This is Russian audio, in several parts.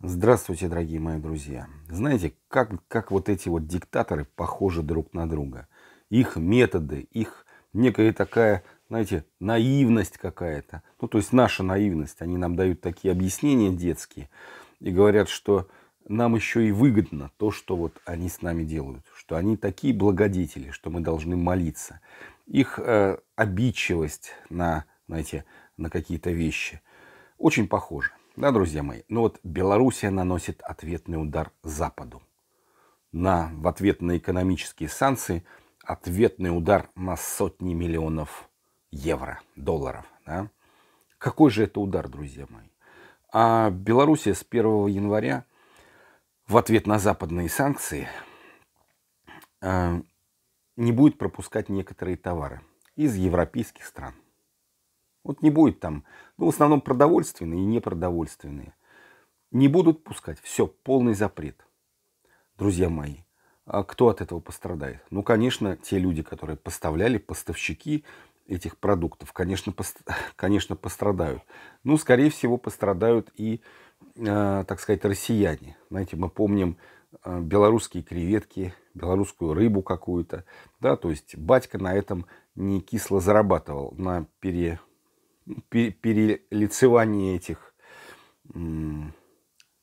Здравствуйте, дорогие мои друзья. Знаете, как, как вот эти вот диктаторы похожи друг на друга. Их методы, их некая такая, знаете, наивность какая-то. Ну, то есть наша наивность. Они нам дают такие объяснения детские и говорят, что нам еще и выгодно то, что вот они с нами делают. Что они такие благодетели, что мы должны молиться. Их э, обидчивость на, знаете, на какие-то вещи очень похожа. Да, друзья мои, ну вот Белоруссия наносит ответный удар Западу. На, в ответ на экономические санкции ответный удар на сотни миллионов евро, долларов. Да? Какой же это удар, друзья мои? А Белоруссия с 1 января в ответ на западные санкции э, не будет пропускать некоторые товары из европейских стран. Вот не будет там, ну, в основном продовольственные и непродовольственные. Не будут пускать. Все, полный запрет. Друзья мои, а кто от этого пострадает? Ну, конечно, те люди, которые поставляли, поставщики этих продуктов, конечно, пост... конечно пострадают. Ну, скорее всего, пострадают и, э, так сказать, россияне. Знаете, мы помним э, белорусские креветки, белорусскую рыбу какую-то. Да, то есть батька на этом не кисло зарабатывал, на пере перелицевание этих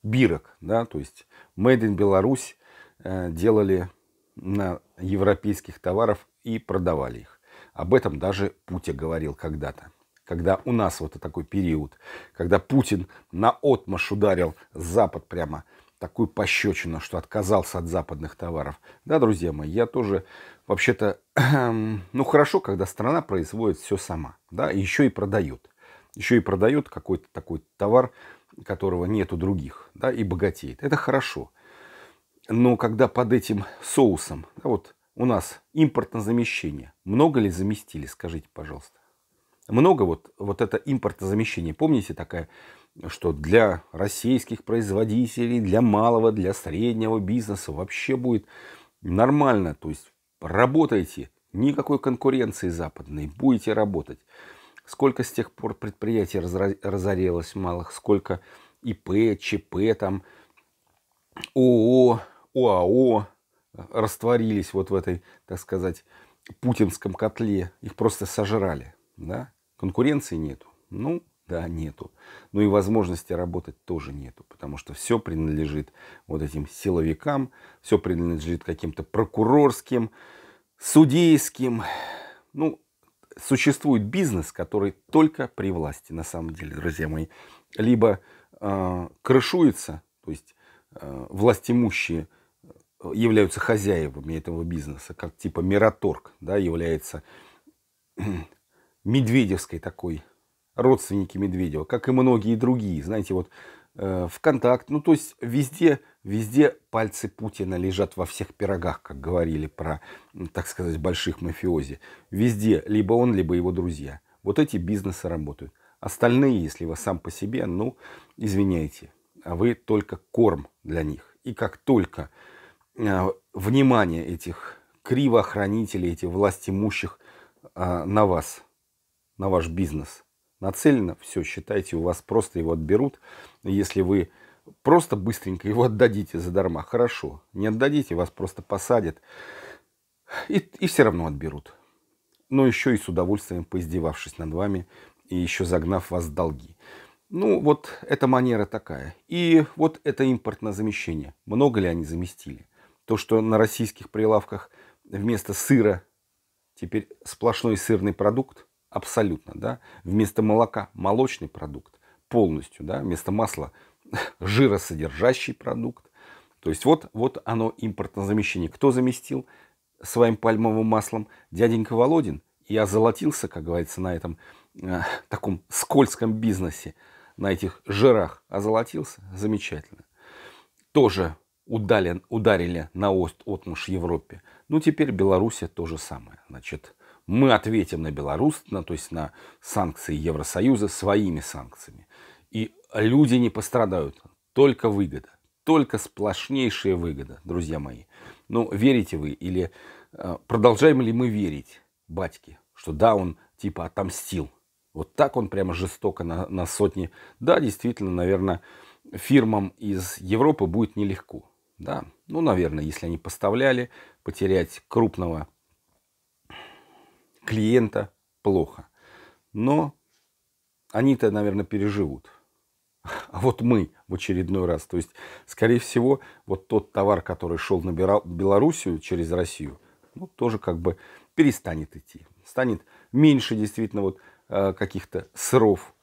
бирок, да, то есть Made in Беларусь э, делали на европейских товаров и продавали их. Об этом даже Путин говорил когда-то. Когда у нас вот такой период, когда Путин на отмаш ударил Запад прямо такую пощечину, что отказался от западных товаров. Да, друзья мои, я тоже, вообще-то, ну хорошо, когда страна производит все сама, да, и еще и продает. Еще и продает какой-то такой товар, которого нет у других, да, и богатеет. Это хорошо. Но когда под этим соусом, да, вот у нас импортное замещение, много ли заместили, скажите, пожалуйста. Много вот, вот это импортозамещение. Помните, такая что для российских производителей, для малого, для среднего бизнеса вообще будет нормально. То есть работайте, никакой конкуренции западной, будете работать. Сколько с тех пор предприятий разорелось малых, сколько ИП, ЧП, там, ООО, ОАО а э, растворились вот в этой, так сказать, путинском котле. Их просто сожрали. Да? Конкуренции нету. Ну, да, нету. Ну и возможности работать тоже нету, потому что все принадлежит вот этим силовикам, все принадлежит каким-то прокурорским, судейским. Ну, существует бизнес, который только при власти, на самом деле, друзья мои. Либо э, крышуется, то есть э, власть имущие э, являются хозяевами этого бизнеса, как типа Мираторг, да, является медведевской такой родственники Медведева, как и многие другие, знаете, вот э, ВКонтакт, ну то есть везде, везде пальцы Путина лежат во всех пирогах, как говорили про, так сказать, больших мафиози. Везде либо он, либо его друзья. Вот эти бизнесы работают. Остальные, если вы сам по себе, ну, извиняйте, а вы только корм для них. И как только э, внимание этих кривоохранителей, этих власть имущих э, на вас, на ваш бизнес – нацелено, все, считайте, у вас просто его отберут. Если вы просто быстренько его отдадите за дарма. хорошо. Не отдадите, вас просто посадят. И, и все равно отберут. Но еще и с удовольствием поиздевавшись над вами и еще загнав вас в долги. Ну, вот эта манера такая. И вот это импортное замещение. Много ли они заместили? То, что на российских прилавках вместо сыра теперь сплошной сырный продукт, абсолютно, да, вместо молока молочный продукт полностью, да, вместо масла жиросодержащий продукт. То есть вот, вот оно импортозамещение. Кто заместил своим пальмовым маслом? Дяденька Володин. Я золотился, как говорится, на этом э, таком скользком бизнесе, на этих жирах. а золотился Замечательно. Тоже удали, ударили на ост отмуж Европе. Ну, теперь Белоруссия то же самое. Значит, мы ответим на Беларусь, на, то есть на санкции Евросоюза своими санкциями. И люди не пострадают, только выгода, только сплошнейшая выгода, друзья мои. Ну, верите вы или э, продолжаем ли мы верить батьке, что да, он типа отомстил. Вот так он прямо жестоко на, на сотни. Да, действительно, наверное, фирмам из Европы будет нелегко. Да, ну, наверное, если они поставляли, потерять крупного клиента плохо. Но они-то, наверное, переживут. А вот мы в очередной раз. То есть, скорее всего, вот тот товар, который шел на Белоруссию через Россию, ну, тоже как бы перестанет идти. Станет меньше действительно вот э, каких-то сыров,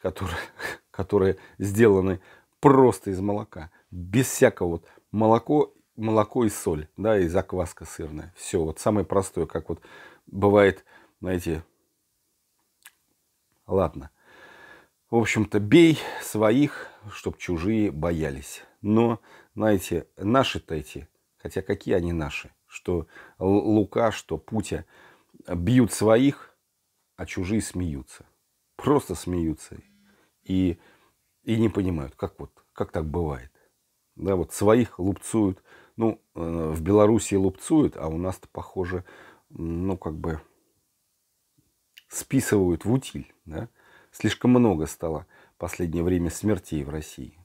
которые, которые сделаны просто из молока. Без всякого вот молоко молоко и соль, да, и закваска сырная. Все, вот самое простое, как вот бывает, знаете, ладно. В общем-то, бей своих, чтобы чужие боялись. Но, знаете, наши-то эти, хотя какие они наши, что Лука, что Путя, бьют своих, а чужие смеются. Просто смеются. И, и не понимают, как вот, как так бывает. Да, вот своих лупцуют, ну, э, в Белоруссии лупцуют, а у нас-то, похоже, ну, как бы списывают в утиль. Да? Слишком много стало в последнее время смертей в России.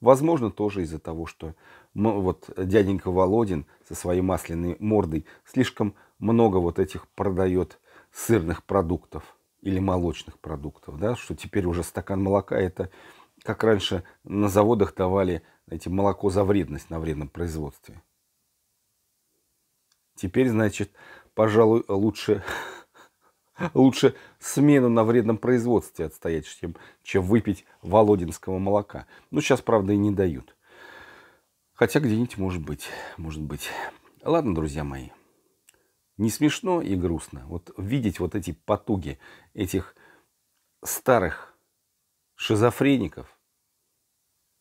Возможно, тоже из-за того, что ну, вот дяденька Володин со своей масляной мордой слишком много вот этих продает сырных продуктов или молочных продуктов, да, что теперь уже стакан молока это как раньше на заводах давали эти молоко за вредность на вредном производстве. Теперь, значит, пожалуй, лучше, лучше смену на вредном производстве отстоять, чем, чем выпить володинского молока. Ну, сейчас, правда, и не дают. Хотя где-нибудь может быть, может быть. Ладно, друзья мои, не смешно и грустно. Вот видеть вот эти потуги этих старых шизофреников,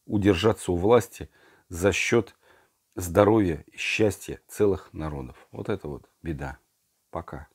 удержаться у власти за счет здоровья и счастья целых народов. Вот это вот беда. Пока.